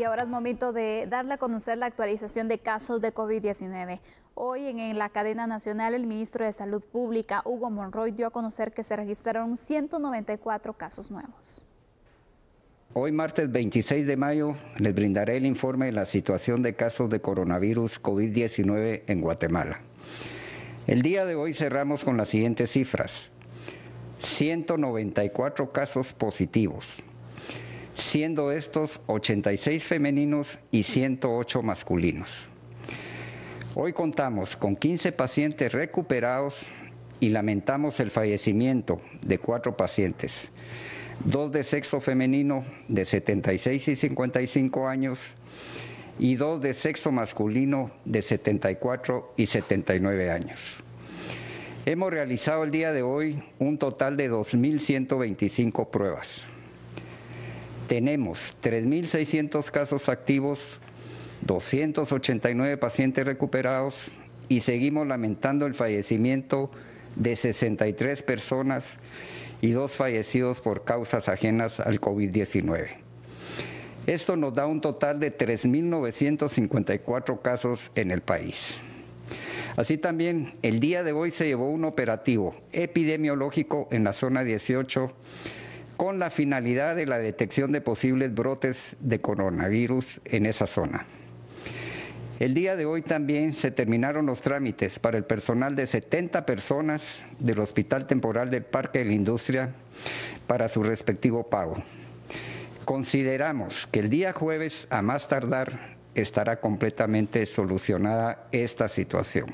Y ahora es momento de darle a conocer la actualización de casos de COVID-19. Hoy en, la cadena nacional el ministro de Salud Pública, Hugo Monroy, dio a conocer que se registraron 194 casos nuevos. Hoy martes 26 de mayo les brindaré el informe de la situación de casos de coronavirus COVID-19 en Guatemala. El día de hoy cerramos con las siguientes cifras. 194 casos positivos, siendo estos 86 femeninos y 108 masculinos. Hoy contamos con 15 pacientes recuperados y lamentamos el fallecimiento de cuatro pacientes, dos de sexo femenino de 76 y 55 años y dos de sexo masculino de 74 y 79 años. Hemos realizado el día de hoy un total de 2.125 pruebas tenemos 3.600 casos activos, 289 pacientes recuperados y seguimos lamentando el fallecimiento de 63 personas y dos fallecidos por causas ajenas al COVID-19. Esto nos da un total de 3.954 casos en el país. Así también, el día de hoy se llevó un operativo epidemiológico en la zona 18 con la finalidad de la detección de posibles brotes de coronavirus en esa zona. El día de hoy también se terminaron los trámites para el personal de 70 personas del Hospital Temporal del Parque de la Industria para su respectivo pago. Consideramos que el día jueves, a más tardar, estará completamente solucionada esta situación.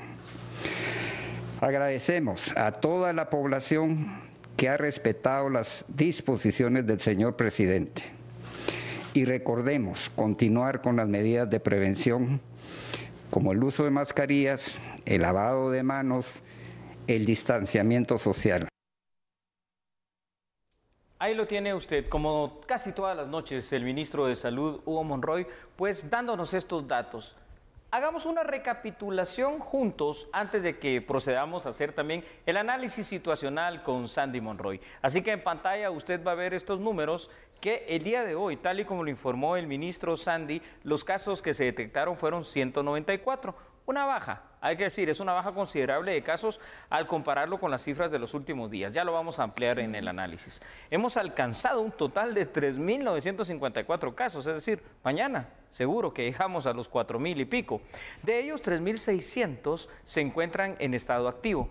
Agradecemos a toda la población que ha respetado las disposiciones del señor presidente. Y recordemos continuar con las medidas de prevención, como el uso de mascarillas, el lavado de manos, el distanciamiento social. Ahí lo tiene usted, como casi todas las noches, el ministro de Salud, Hugo Monroy, pues dándonos estos datos. Hagamos una recapitulación juntos antes de que procedamos a hacer también el análisis situacional con Sandy Monroy. Así que en pantalla usted va a ver estos números que el día de hoy, tal y como lo informó el ministro Sandy, los casos que se detectaron fueron 194, una baja, hay que decir, es una baja considerable de casos al compararlo con las cifras de los últimos días. Ya lo vamos a ampliar en el análisis. Hemos alcanzado un total de 3.954 casos, es decir, mañana seguro que dejamos a los 4.000 y pico. De ellos, 3.600 se encuentran en estado activo.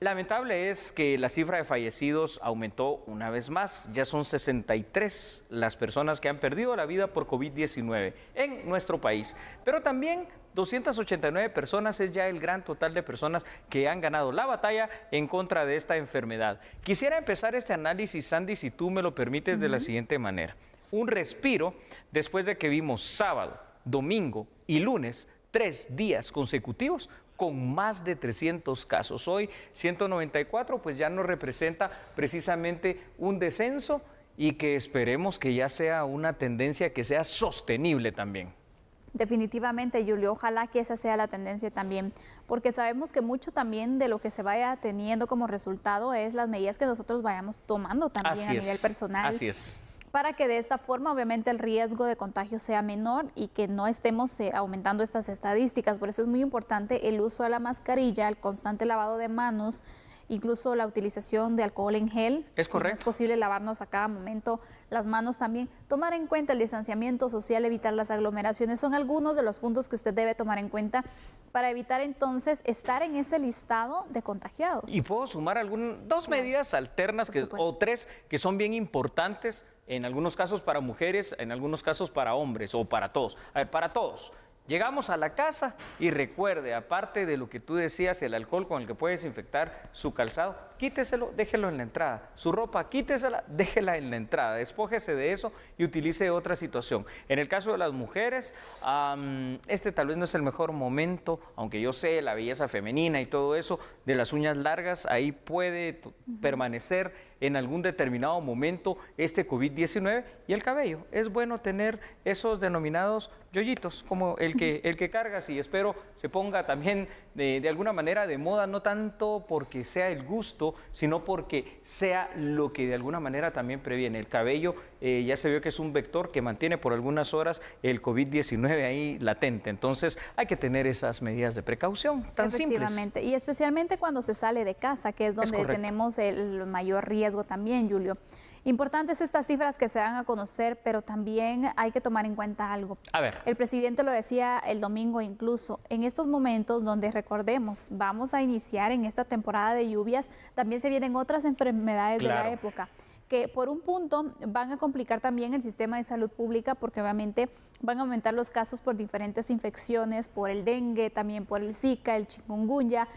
Lamentable es que la cifra de fallecidos aumentó una vez más. Ya son 63 las personas que han perdido la vida por COVID-19 en nuestro país. Pero también 289 personas es ya el gran total de personas que han ganado la batalla en contra de esta enfermedad. Quisiera empezar este análisis, Sandy, si tú me lo permites, de la siguiente manera. Un respiro después de que vimos sábado, domingo y lunes tres días consecutivos con más de 300 casos. Hoy 194 pues ya nos representa precisamente un descenso y que esperemos que ya sea una tendencia que sea sostenible también. Definitivamente, Julio, ojalá que esa sea la tendencia también, porque sabemos que mucho también de lo que se vaya teniendo como resultado es las medidas que nosotros vayamos tomando también a nivel personal. Así es para que de esta forma obviamente el riesgo de contagio sea menor y que no estemos eh, aumentando estas estadísticas. Por eso es muy importante el uso de la mascarilla, el constante lavado de manos, incluso la utilización de alcohol en gel. Es correcto. es posible lavarnos a cada momento las manos también. Tomar en cuenta el distanciamiento social, evitar las aglomeraciones, son algunos de los puntos que usted debe tomar en cuenta para evitar entonces estar en ese listado de contagiados. Y puedo sumar algún, dos medidas alternas o tres que son bien importantes en algunos casos para mujeres, en algunos casos para hombres o para todos. A ver, para todos. Llegamos a la casa y recuerde, aparte de lo que tú decías, el alcohol con el que puedes infectar su calzado, quíteselo, déjelo en la entrada. Su ropa, quítesela, déjela en la entrada. Despójese de eso y utilice otra situación. En el caso de las mujeres, este tal vez no es el mejor momento, aunque yo sé la belleza femenina y todo eso, de las uñas largas, ahí puede permanecer en algún determinado momento este COVID-19 y el cabello. Es bueno tener esos denominados yoyitos, como el que, el que cargas y espero se ponga también de, de alguna manera de moda, no tanto porque sea el gusto, sino porque sea lo que de alguna manera también previene el cabello eh, ya se vio que es un vector que mantiene por algunas horas el COVID-19 ahí latente. Entonces hay que tener esas medidas de precaución tan Efectivamente. Y especialmente cuando se sale de casa, que es donde tenemos el mayor riesgo también, Julio. Importantes estas cifras que se dan a conocer, pero también hay que tomar en cuenta algo. A ver. El presidente lo decía el domingo incluso, en estos momentos donde recordemos, vamos a iniciar en esta temporada de lluvias, también se vienen otras enfermedades de la época que por un punto van a complicar también el sistema de salud pública porque obviamente van a aumentar los casos por diferentes infecciones, por el dengue, también por el Zika, el chikungunya,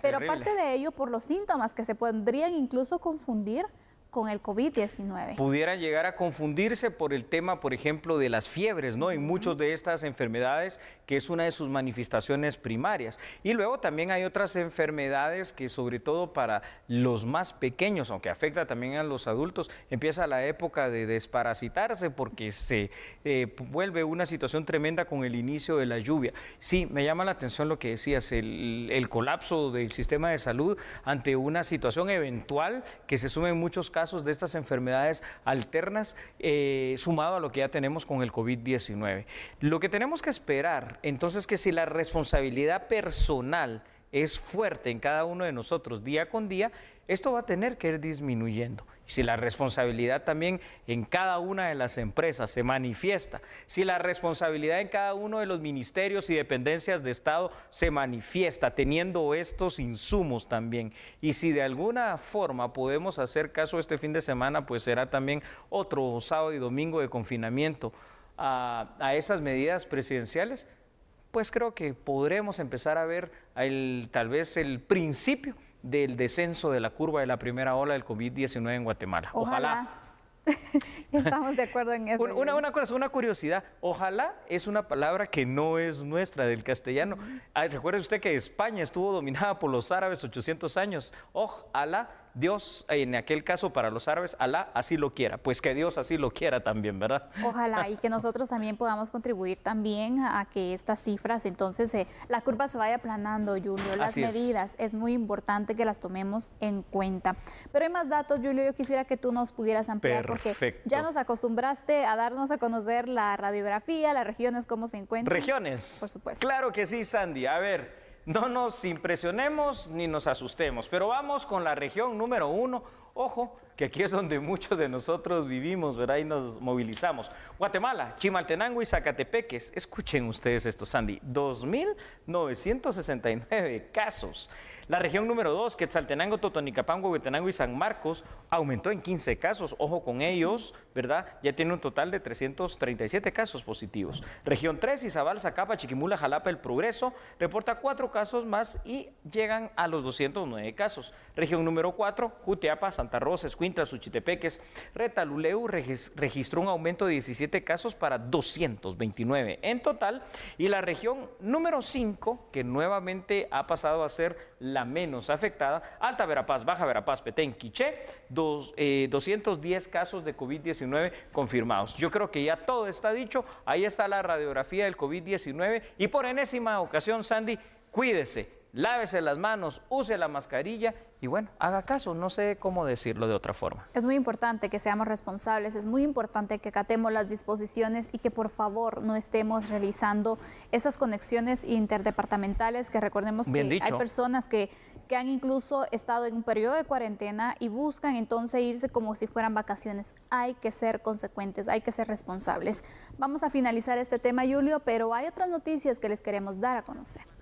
pero aparte de ello por los síntomas que se podrían incluso confundir con el COVID-19. Pudieran llegar a confundirse por el tema, por ejemplo, de las fiebres, ¿no? En muchas de estas enfermedades, que es una de sus manifestaciones primarias. Y luego también hay otras enfermedades que, sobre todo para los más pequeños, aunque afecta también a los adultos, empieza la época de desparasitarse porque se eh, vuelve una situación tremenda con el inicio de la lluvia. Sí, me llama la atención lo que decías, el, colapso del sistema de salud ante una situación eventual que se en muchos casos de estas enfermedades alternas, eh, sumado a lo que ya tenemos con el COVID-19. Lo que tenemos que esperar, entonces, que si la responsabilidad personal es fuerte en cada uno de nosotros día con día, esto va a tener que ir disminuyendo. Y si la responsabilidad también en cada una de las empresas se manifiesta, si la responsabilidad en cada uno de los ministerios y dependencias de Estado se manifiesta teniendo estos insumos también, y si de alguna forma podemos hacer caso este fin de semana, pues será también otro sábado y domingo de confinamiento a, esas medidas presidenciales, pues creo que podremos empezar a ver tal vez el principio del descenso de la curva de la primera ola del COVID-19 en Guatemala. Ojalá. Estamos de acuerdo en eso. Una, curiosidad, ojalá es una palabra que no es nuestra del castellano. recuerde usted que España estuvo dominada por los árabes 800 años. Ojalá Dios, en aquel caso para los árabes, Alá así lo quiera, pues que Dios así lo quiera también, ¿verdad? Ojalá y que nosotros también podamos contribuir también a que estas cifras, entonces eh, la curva se vaya aplanando, Julio, las medidas, es. muy importante que las tomemos en cuenta. Pero hay más datos, Julio, yo quisiera que tú nos pudieras ampliar porque ya nos acostumbraste a darnos a conocer la radiografía, las regiones, cómo se encuentran. Regiones. Por supuesto. Claro que sí, Sandy. A ver. No nos impresionemos ni nos asustemos, pero vamos con la región número uno. Ojo, que aquí es donde muchos de nosotros vivimos, ¿verdad? Y nos movilizamos. Guatemala, Chimaltenango y Zacatepeques. Escuchen ustedes esto, Sandy. 2.969 casos. La región número 2, Quetzaltenango, Totonicapango, Huetenango y San Marcos, aumentó en 15 casos. Ojo con ellos, ¿verdad? Ya tiene un total de 337 casos positivos. Región 3, Izabal, Zacapa, Chiquimula, Jalapa, El Progreso, reporta cuatro casos más y llegan a los 209 casos. Región número 4, Jutiapa, Santa Rosa, Mientras, Uchitepeques, Retaluleu registró un aumento de 17 casos para 229 en total y la región número 5, que nuevamente ha pasado a ser la menos afectada, Alta Verapaz, Baja Verapaz, Petén, Quiché, 210 casos de COVID-19 confirmados. Yo creo que ya todo está dicho, ahí está la radiografía del COVID-19 y por enésima ocasión, Sandy, cuídese lávese las manos, use la mascarilla y bueno, haga caso, no sé cómo decirlo de otra forma. Es muy importante que seamos responsables, es muy importante que acatemos las disposiciones y que por favor no estemos realizando esas conexiones interdepartamentales que recordemos que hay personas que, que han incluso estado en un periodo de cuarentena y buscan entonces irse como si fueran vacaciones. Hay que ser consecuentes, hay que ser responsables. Vamos a finalizar este tema, Julio, pero hay otras noticias que les queremos dar a conocer.